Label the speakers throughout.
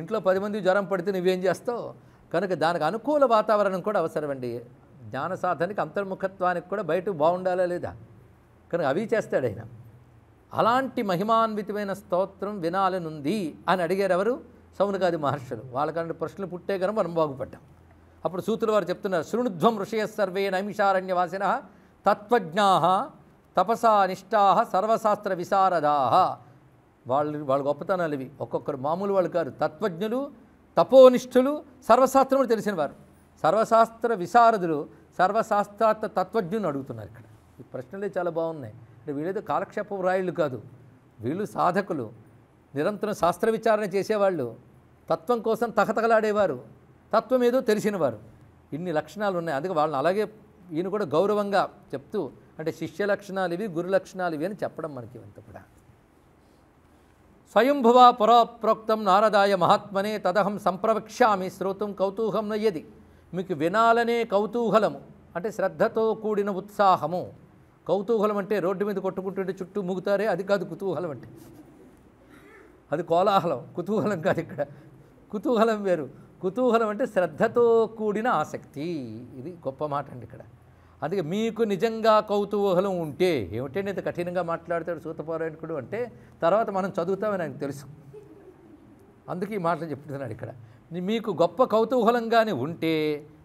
Speaker 1: ఇంట్లో పది మంది జ్వరం పడితే నువ్వేం చేస్తావు కనుక దానికి అనుకూల వాతావరణం కూడా అవసరమండి జ్ఞాన సాధనకి అంతర్ముఖత్వానికి కూడా బయట బాగుండాలా లేదా కనుక అవి చేస్తాడు ఆయన అలాంటి మహిమాన్వితమైన స్తోత్రం వినాలనుంది అని అడిగారు ఎవరు సౌనకాది మహర్షులు వాళ్ళకంటే ప్రశ్నలు పుట్టే కనుక మనం బాగుపడ్డాం అప్పుడు సూత్రుల వారు చెప్తున్నారు శృణుధ్వం ఋషయ సర్వే నైమిషారణ్యవాసిన తత్వజ్ఞా తపసా నిష్టా సర్వశాస్త్ర విశారదా వాళ్ళు వాళ్ళ గొప్పతనాలు ఇవి ఒక్కొక్కరు మామూలు వాళ్ళు కాదు తత్వజ్ఞులు తపోనిష్ఠులు సర్వశాస్త్రములు తెలిసినవారు సర్వశాస్త్ర విశారదులు సర్వశాస్త్రార్థ తత్వజ్ఞులు అడుగుతున్నారు ఇక్కడ ఈ ప్రశ్నలే చాలా బాగున్నాయి అంటే వీళ్ళేదో కాలక్షేప రాయుళ్ళు కాదు వీళ్ళు సాధకులు నిరంతరం శాస్త్ర విచారణ చేసేవాళ్ళు తత్వం కోసం తహతకలాడేవారు తత్వం ఏదో తెలిసినవారు ఇన్ని లక్షణాలు ఉన్నాయి అందుకే వాళ్ళని అలాగే ఈయన కూడా గౌరవంగా చెప్తూ అంటే శిష్య లక్షణాలు ఇవి గురు లక్షణాలు ఇవి అని చెప్పడం మనకి ఇవంత కూడా స్వయంభువ పురాప్రోక్తం నారదాయ మహాత్మనే తదహం సంప్రవక్ష్యామి శ్రోతం కౌతూహం నయ్యది మీకు వినాలనే కౌతూహలము అంటే శ్రద్ధతో కూడిన ఉత్సాహము కౌతూహలం అంటే రోడ్డు మీద కొట్టుకుంటుంటే చుట్టూ ముగుతారే అది కాదు కుతూహలం అంటే అది కోలాహలం కుతూహలం కాదు ఇక్కడ కుతూహలం వేరు కుతూహలం అంటే శ్రద్ధతో కూడిన ఆసక్తి ఇది గొప్ప మాట అండి ఇక్కడ అందుకే మీకు నిజంగా కౌతూహలం ఉంటే ఏమిటంటే ఇంత కఠినంగా మాట్లాడతాడు సూతపారాయణకుడు అంటే తర్వాత మనం చదువుతామని ఆయనకు తెలుసు అందుకే ఈ మాటలు చెప్తున్నాడు ఇక్కడ మీకు గొప్ప కౌతూహలంగానే ఉంటే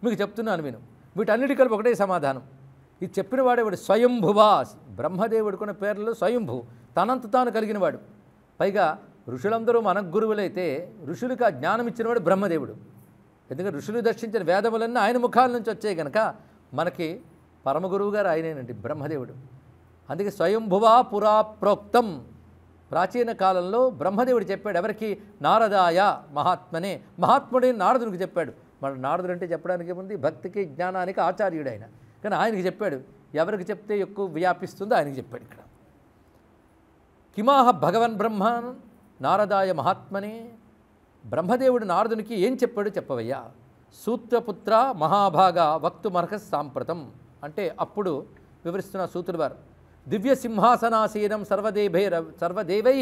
Speaker 1: మీకు చెప్తున్నాను నేను వీటన్నిటి కలిపి ఒకటే సమాధానం ఇది చెప్పిన వాడు స్వయంభువా బ్రహ్మదేవుడు కొన్ని పేర్లలో స్వయంభు తనంత తాను కలిగినవాడు పైగా ఋషులందరూ మన గురువులైతే ఋషులకు ఆ జ్ఞానం ఇచ్చినవాడు బ్రహ్మదేవుడు ఎందుకంటే ఋషులు దర్శించిన వేదములన్నీ ఆయన ముఖాల నుంచి వచ్చాయి కనుక మనకి పరమగురువు గారు ఆయనేనండి బ్రహ్మదేవుడు అందుకే స్వయంభువా పురా ప్రోక్తం ప్రాచీన కాలంలో బ్రహ్మదేవుడు చెప్పాడు ఎవరికి నారదాయ మహాత్మనే మహాత్ముడే నారదునికి చెప్పాడు మన నారదుడు అంటే చెప్పడానికి ఉంది భక్తికి జ్ఞానానికి ఆచార్యుడు ఆయన కానీ ఆయనకి చెప్పాడు ఎవరికి చెప్తే ఎక్కువ వ్యాపిస్తుందో ఆయనకి చెప్పాడు ఇక్కడ కిమాహ భగవన్ బ్రహ్మ నారదాయ మహాత్మనే బ్రహ్మదేవుడు నారదునికి ఏం చెప్పాడు చెప్పవయ్యా సూత్రపుత్ర మహాభాగ వక్తుమర్హ సాంప్రతం అంటే అప్పుడు వివరిస్తున్న సూతులు వారు దివ్య సింహాసనాసీనం సర్వదేవై సర్వదేవై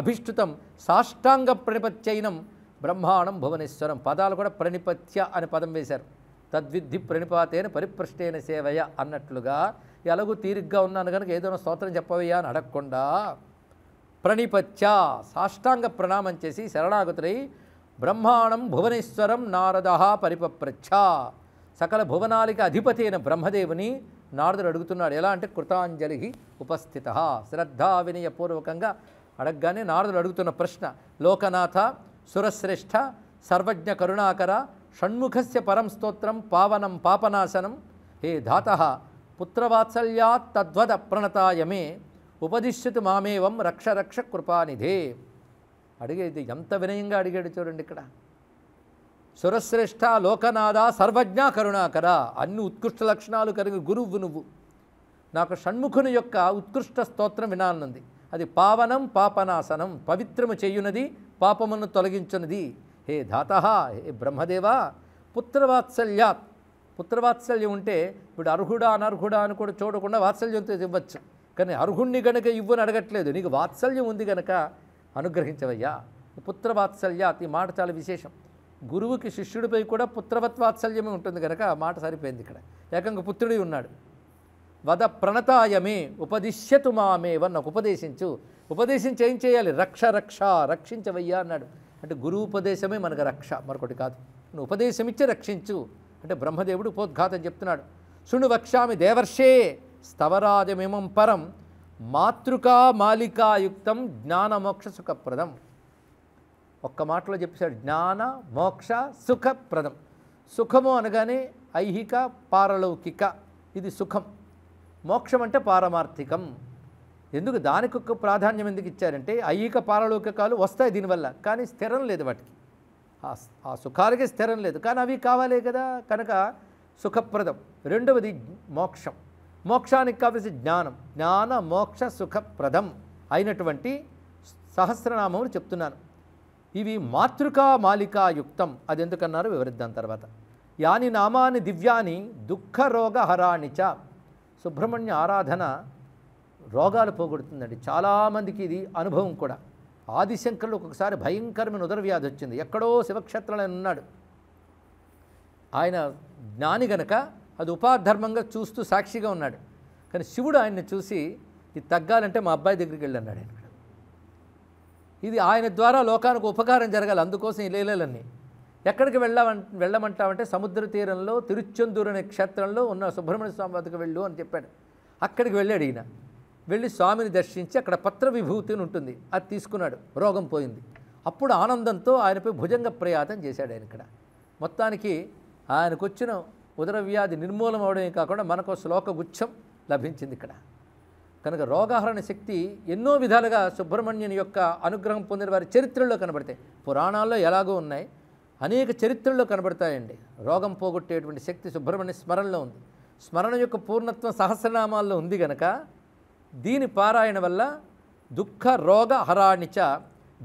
Speaker 1: అభిష్టుతం సాష్టాంగ ప్రణిపత్యైనం బ్రహ్మాణం భువనేశ్వరం పదాలు కూడా ప్రణిపత్య అనే పదం వేశారు తద్విద్ధి ప్రణిపాతేన పరిప్రష్టైన సేవయ అన్నట్లుగా ఎలాగు తీరిగ్గా ఉన్నాను కనుక ఏదైనా స్తోత్రం చెప్పవయ్యా అని అడగకుండా ప్రణిపత్య సాష్టాంగ ప్రణామం చేసి శరణాగతులై బ్రహ్మాణం భువనేశ్వరం నారద పరిపప్రచ్ఛ సకల భువనాలకి అధిపతి అయిన బ్రహ్మదేవుని నారదుడు అడుగుతున్నాడు ఎలా అంటే కృతాంజలి ఉపస్థిత శ్రద్ధా వినయపూర్వకంగా అడగగానే నారదుడు అడుగుతున్న ప్రశ్న లోకనాథ సురశ్రేష్ఠ సర్వజ్ఞ కరుణాకర షణ్ముఖస్య పరం స్తోత్రం పావనం పాపనాశనం హే ధాత పుత్రవాత్సల్యాత్ తద్వద ప్రణతాయమే ఉపదిశ్యతు మామేవం రక్ష రక్ష కృపానిధే అడిగేది ఎంత వినయంగా అడిగాడు చూడండి ఇక్కడ సురశ్రేష్ట లోకనాథ సర్వజ్ఞ కరుణాకర అన్ని ఉత్కృష్ట లక్షణాలు కలిగిన గురువు నువ్వు నాకు షణ్ముఖుని యొక్క ఉత్కృష్ట స్తోత్రం వినాలనుంది అది పావనం పాపనాశనం పవిత్రము చేయునది పాపమును తొలగించున్నది హే ధాత హే బ్రహ్మదేవా పుత్రవాత్సల్యాత్ పుత్రవాత్సల్యం ఉంటే ఇప్పుడు అర్హుడా అనర్హుడా అని కూడా చూడకుండా వాత్సల్యంతో ఇవ్వచ్చు కానీ అర్హుణ్ణి గనక ఇవ్వని అడగట్లేదు నీకు వాత్సల్యం ఉంది గనక అనుగ్రహించవయ్యా పుత్రవాత్సల్యాత్ ఈ మాట చాలా విశేషం గురువుకి శిష్యుడిపై కూడా పుత్రవత్వాత్సల్యమే ఉంటుంది కనుక ఆ మాట సరిపోయింది ఇక్కడ ఏకంగా పుత్రుడి ఉన్నాడు వద ప్రణతాయమే ఉపదిశ్యతు మామేవ నాకు ఉపదేశించు ఉపదేశించి ఏం చేయాలి రక్ష రక్ష రక్షించవయ్యా అన్నాడు అంటే గురువు ఉపదేశమే మనకు రక్ష మరొకటి కాదు నువ్వు ఉపదేశం ఇచ్చి రక్షించు అంటే బ్రహ్మదేవుడు ఉపోద్ఘాతం చెప్తున్నాడు శృణు వక్ష్యామి దేవర్షే స్థవరాజమిమం పరం మాతృకా మాలికాయుక్తం జ్ఞానమోక్ష సుఖప్రదం ఒక్క మాటలో చెప్పేశాడు జ్ఞాన మోక్ష సుఖప్రదం సుఖము అనగానే ఐహిక పారలౌకిక ఇది సుఖం మోక్షం అంటే పారమార్థికం ఎందుకు దానికి ఒక ప్రాధాన్యం ఎందుకు ఇచ్చారంటే ఐహిక పారలౌకికాలు వస్తాయి దీనివల్ల కానీ స్థిరం లేదు వాటికి ఆ సుఖాలకి స్థిరం లేదు కానీ అవి కావాలి కదా కనుక సుఖప్రదం రెండవది మోక్షం మోక్షానికి కావలసిన జ్ఞానం జ్ఞాన మోక్ష సుఖప్రదం అయినటువంటి సహస్రనామములు చెప్తున్నాను ఇవి మాతృకా మాలికా యుక్తం అది ఎందుకన్నారు వివరిద్దాం తర్వాత యాని నామాని దివ్యాని దుఃఖ చ సుబ్రహ్మణ్య ఆరాధన రోగాలు పోగొడుతుందండి చాలామందికి ఇది అనుభవం కూడా ఆదిశంకర్లు ఒక్కొక్కసారి భయంకరమైన ఉదరవ్యాధి వచ్చింది ఎక్కడో శివక్షేత్రంలో ఉన్నాడు ఆయన జ్ఞాని గనక అది ఉపాధర్మంగా చూస్తూ సాక్షిగా ఉన్నాడు కానీ శివుడు ఆయన్ని చూసి ఇది తగ్గాలంటే మా అబ్బాయి దగ్గరికి వెళ్ళన్నాడు ఆయన ఇది ఆయన ద్వారా లోకానికి ఉపకారం జరగాలి అందుకోసం ఈ లీలలన్నీ ఎక్కడికి వెళ్ళవ వెళ్ళమంటామంటే సముద్ర తీరంలో తిరుచెందూరు అనే క్షేత్రంలో ఉన్న సుబ్రహ్మణ్య స్వామి వద్దకు వెళ్ళు అని చెప్పాడు అక్కడికి వెళ్ళాడు ఈయన వెళ్ళి స్వామిని దర్శించి అక్కడ పత్ర విభూతిని ఉంటుంది అది తీసుకున్నాడు రోగం పోయింది అప్పుడు ఆనందంతో ఆయనపై భుజంగ ప్రయాతం చేశాడు ఆయన ఇక్కడ మొత్తానికి ఆయనకు వచ్చిన ఉదరవ్యాధి నిర్మూలం అవడమే కాకుండా మనకు శ్లోక లభించింది ఇక్కడ కనుక రోగహరణ శక్తి ఎన్నో విధాలుగా సుబ్రహ్మణ్యుని యొక్క అనుగ్రహం పొందిన వారి చరిత్రల్లో కనబడతాయి పురాణాల్లో ఎలాగో ఉన్నాయి అనేక చరిత్రల్లో కనబడతాయండి రోగం పోగొట్టేటువంటి శక్తి సుబ్రహ్మణ్య స్మరణలో ఉంది స్మరణ యొక్క పూర్ణత్వం సహస్రనామాల్లో ఉంది గనక దీని పారాయణ వల్ల దుఃఖ రోగ హరాణిచ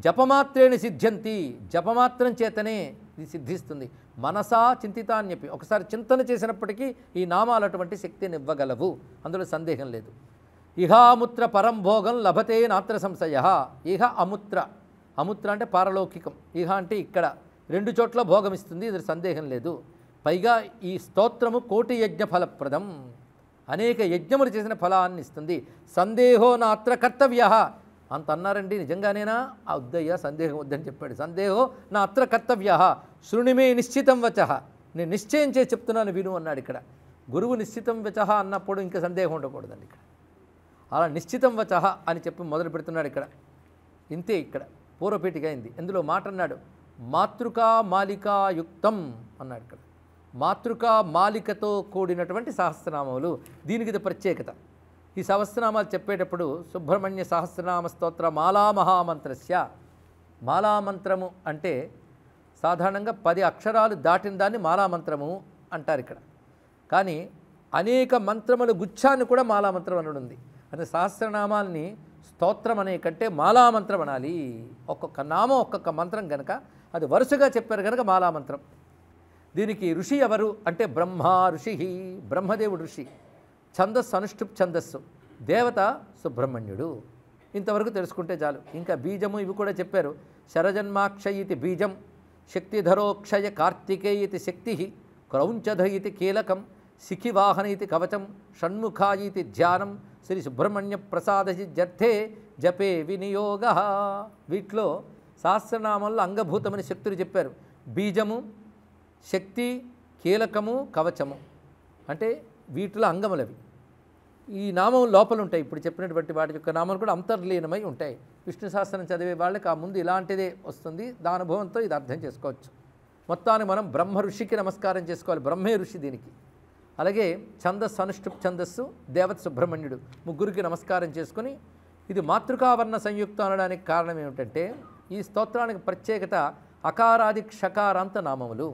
Speaker 1: జపమాత్రేణి సిద్ధ్యంతి జపమాత్రం చేతనే ఇది సిద్ధిస్తుంది మనసా చింతితాన్యపి ఒకసారి చింతన చేసినప్పటికీ ఈ నామాలు అటువంటి శక్తిని ఇవ్వగలవు అందులో సందేహం లేదు ఇహాముత్ర పరంభోగం లభతే నాత్ర సంశయ ఇహ అముత్ర అముత్ర అంటే పారలౌకికం ఇహ అంటే ఇక్కడ రెండు చోట్ల భోగమిస్తుంది ఇది సందేహం లేదు పైగా ఈ స్తోత్రము కోటి యజ్ఞ ఫలప్రదం అనేక యజ్ఞములు చేసిన ఫలాన్ని ఇస్తుంది సందేహో నాత్ర కర్తవ్య అంత అన్నారండి నిజంగానేనా వద్దయ్యా సందేహం వద్దని చెప్పాడు సందేహో నా అత్ర కర్తవ్య శృణిమే నిశ్చితం వచ నేను నిశ్చయం చేసి చెప్తున్నాను విను అన్నాడు ఇక్కడ గురువు నిశ్చితం వచ అన్నప్పుడు ఇంకా సందేహం ఉండకూడదండి ఇక్కడ అలా నిశ్చితం వచహ అని చెప్పి మొదలు పెడుతున్నాడు ఇక్కడ ఇంతే ఇక్కడ పూర్వపీటిగా అయింది ఇందులో మాట అన్నాడు మాతృకా మాలికాయుక్తం అన్నాడు ఇక్కడ మాతృకా మాలికతో కూడినటువంటి సహస్రనామములు దీనికి ప్రత్యేకత ఈ సహస్రనామాలు చెప్పేటప్పుడు సుబ్రహ్మణ్య సహస్రనామ స్తోత్ర మాలామహామంత్రస్య మాలామంత్రము అంటే సాధారణంగా పది అక్షరాలు దాటిన దాన్ని మాలామంత్రము అంటారు ఇక్కడ కానీ అనేక మంత్రముల గుచ్చాన్ని కూడా మాలామంత్రం ఉంది అని సహస్రనామాల్ని స్తోత్రం అనే కంటే మాలామంత్రం అనాలి ఒక్కొక్క నామం ఒక్కొక్క మంత్రం కనుక అది వరుసగా చెప్పారు కనుక మాలామంత్రం దీనికి ఋషి ఎవరు అంటే బ్రహ్మ ఋషి బ్రహ్మదేవుడు ఋషి ఛందస్సు అనుష్ఠు ఛందస్సు దేవత సుబ్రహ్మణ్యుడు ఇంతవరకు తెలుసుకుంటే చాలు ఇంకా బీజము ఇవి కూడా చెప్పారు శరజన్మాక్షయ ఇది బీజం శక్తిధరోక్షయ కార్తికే ఇది శక్తి క్రౌంచధ ఇది కీలకం సిఖివాహన ఇది కవచం షణ్ముఖా ఇది ధ్యానం శ్రీ సుబ్రహ్మణ్య జర్థే జపే వినియోగ వీటిలో సహస్రనామంలో అంగభూతమని శక్తులు చెప్పారు బీజము శక్తి కీలకము కవచము అంటే వీటిలో అంగములవి ఈ నామం లోపల ఉంటాయి ఇప్పుడు చెప్పినటువంటి వాటి యొక్క నామాలు కూడా అంతర్లీనమై ఉంటాయి విష్ణు శాస్త్రం చదివే వాళ్ళకి ఆ ముందు ఇలాంటిదే వస్తుంది దానుభవంతో ఇది అర్థం చేసుకోవచ్చు మొత్తాన్ని మనం బ్రహ్మ ఋషికి నమస్కారం చేసుకోవాలి బ్రహ్మే ఋషి దీనికి అలాగే ఛందస్సు అనుష్ఠుప్ ఛందస్సు దేవత సుబ్రహ్మణ్యుడు ముగ్గురికి నమస్కారం చేసుకుని ఇది మాతృకావర్ణ సంయుక్తం అనడానికి కారణం ఏమిటంటే ఈ స్తోత్రానికి ప్రత్యేకత అకారాది క్షకారాంత నామములు